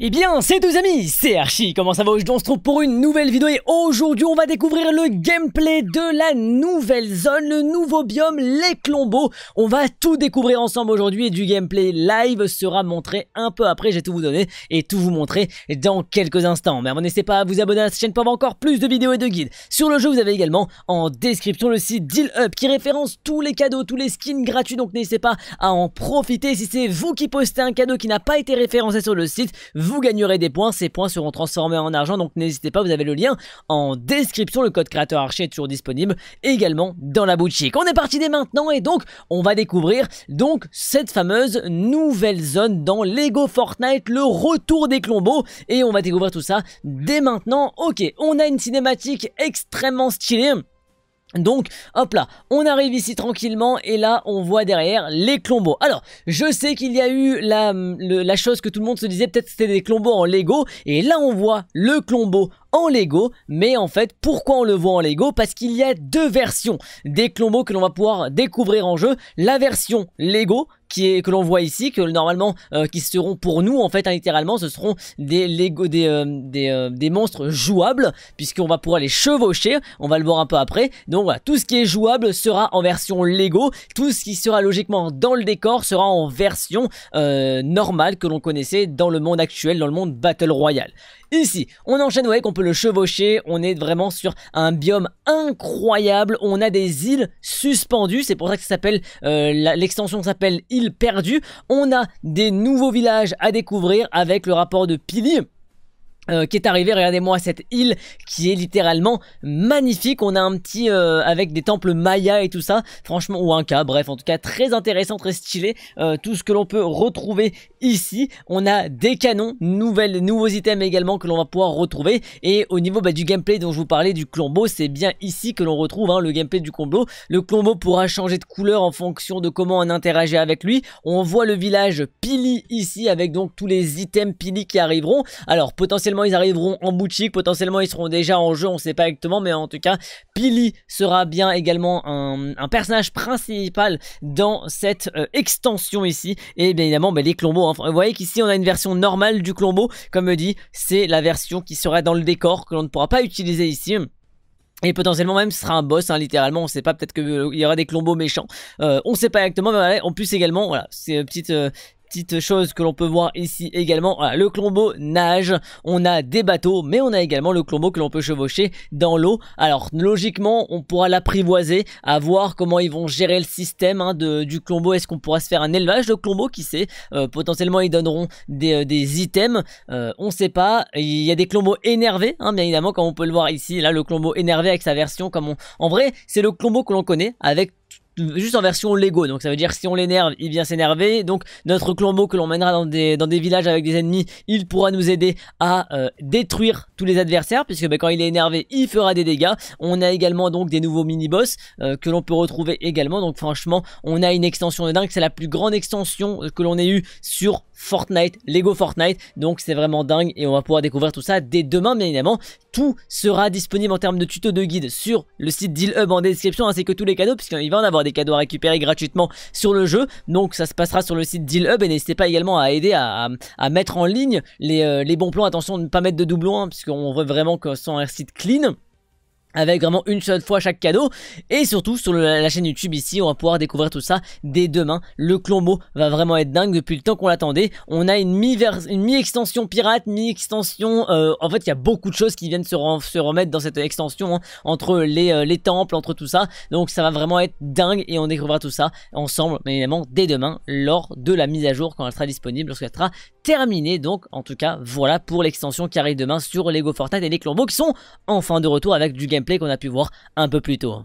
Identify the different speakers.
Speaker 1: Eh bien, c'est tous amis, c'est Archie, comment ça va Aujourd'hui on se trouve pour une nouvelle vidéo et aujourd'hui on va découvrir le gameplay de la nouvelle zone, le nouveau biome, les clombos. On va tout découvrir ensemble aujourd'hui et du gameplay live sera montré un peu après, j'ai tout vous donné et tout vous montrer dans quelques instants. Mais n'hésitez pas à vous abonner à cette chaîne pour avoir encore plus de vidéos et de guides. Sur le jeu vous avez également en description le site Deal Up qui référence tous les cadeaux, tous les skins gratuits donc n'hésitez pas à en profiter. Si c'est vous qui postez un cadeau qui n'a pas été référencé sur le site, vous gagnerez des points, ces points seront transformés en argent, donc n'hésitez pas, vous avez le lien en description, le code créateur archer est toujours disponible également dans la boutique. On est parti dès maintenant et donc on va découvrir donc cette fameuse nouvelle zone dans Lego Fortnite, le retour des clombos, et on va découvrir tout ça dès maintenant. Ok, on a une cinématique extrêmement stylée. Donc, hop là, on arrive ici tranquillement et là, on voit derrière les clombos. Alors, je sais qu'il y a eu la, la, chose que tout le monde se disait, peut-être c'était des clombos en Lego. Et là, on voit le clombo en Lego. Mais en fait, pourquoi on le voit en Lego Parce qu'il y a deux versions des clombos que l'on va pouvoir découvrir en jeu. La version Lego, qui est que l'on voit ici que normalement euh, qui seront pour nous en fait littéralement ce seront des Lego des euh, euh, des, monstres jouables puisqu'on va pouvoir les chevaucher on va le voir un peu après donc voilà tout ce qui est jouable sera en version Lego tout ce qui sera logiquement dans le décor sera en version normale que l'on connaissait dans le monde actuel dans le monde Battle Royale ici on enchaîne avec le chevaucher, on est vraiment sur un biome incroyable, on a des îles suspendues, c'est pour ça que s'appelle euh, l'extension s'appelle île perdue, on a des nouveaux villages à découvrir avec le rapport de Pili, euh, qui est arrivé, regardez-moi cette île qui est littéralement magnifique. On a un petit euh, avec des temples mayas et tout ça, franchement, ou un cas, bref, en tout cas très intéressant, très stylé. Euh, tout ce que l'on peut retrouver ici, on a des canons, nouvelles, nouveaux items également que l'on va pouvoir retrouver. Et au niveau bah, du gameplay dont je vous parlais du clombo, c'est bien ici que l'on retrouve hein, le gameplay du combo. Le clombo pourra changer de couleur en fonction de comment on interagit avec lui. On voit le village Pili ici avec donc tous les items Pili qui arriveront. Alors potentiellement ils arriveront en boutique, potentiellement ils seront déjà en jeu, on sait pas exactement, mais en tout cas, Pili sera bien également un, personnage principal dans cette euh, extension ici, et bien évidemment bah, les clombos, hein. vous voyez qu'ici on a une version normale du clombo, comme dit, c'est la version qui sera dans le décor, que l'on ne pourra pas utiliser ici, et potentiellement même ce sera un boss, hein, littéralement, on sait pas, peut-être qu'il y aura des clombos méchants. Euh, on sait pas exactement, mais en plus également, voilà, c'est une euh, petite, Petite chose que l'on peut voir ici également. Ah, le Clombo nage, on a des bateaux, mais on a également le Clombo que l'on peut chevaucher dans l'eau. Alors logiquement, on pourra l'apprivoiser, à voir comment ils vont gérer le système hein, du Clombo. Est-ce qu'on pourra se faire un élevage de Clombo Qui sait euh, Potentiellement, ils donneront des, euh, items, euh, On ne sait pas. Il y a des Clombos énervés, hein, bien évidemment, comme on peut le voir ici. Là, le Clombo énervé avec sa version, comme on... En vrai, c'est le Clombo que l'on connaît, avec juste en version Lego. Donc ça veut dire que si on l'énerve, il vient s'énerver. Donc notre clombo que l'on mènera dans des, villages avec des ennemis, il pourra nous aider à euh, détruire tous les adversaires puisque ben, quand il est énervé, il fera des dégâts. On a également donc des nouveaux mini-boss euh, que l'on peut retrouver également. Donc franchement, on a une extension de dingue. C'est la plus grande extension euh, que l'on ait eue sur Fortnite, Lego Fortnite. Donc c'est vraiment dingue et on va pouvoir découvrir tout ça dès demain bien évidemment. Tout sera disponible en termes de tuto de guide sur le site Deal Hub en description ainsi que tous les cadeaux puisqu'il va en avoir des cadeaux à récupérer gratuitement sur le jeu. Donc ça se passera sur le site Deal Hub et n'hésitez pas également à aider à, mettre en ligne euh, les, bons plans. Attention de ne pas mettre de doublons hein, puisqu'on veut vraiment que ce soit un site clean avec vraiment une seule fois chaque cadeau. Et surtout sur la chaîne YouTube ici, on va pouvoir découvrir tout ça dès demain. Le Clombo va vraiment être dingue depuis le temps qu'on l'attendait. On a une mi-extension pirate, mi-extension... Euh, en fait, il y a beaucoup de choses qui viennent se, remettre dans cette extension, hein, entre euh, les, temples, entre tout ça. Donc ça va vraiment être dingue et on découvrira tout ça ensemble, mais évidemment, dès demain, lors de la mise à jour, quand elle sera disponible, lorsqu'elle sera terminée. Donc, en tout cas, voilà pour l'extension qui arrive demain sur Lego Fortnite et les Clombo qui sont enfin de retour avec du gameplay qu'on a pu voir un peu plus tôt.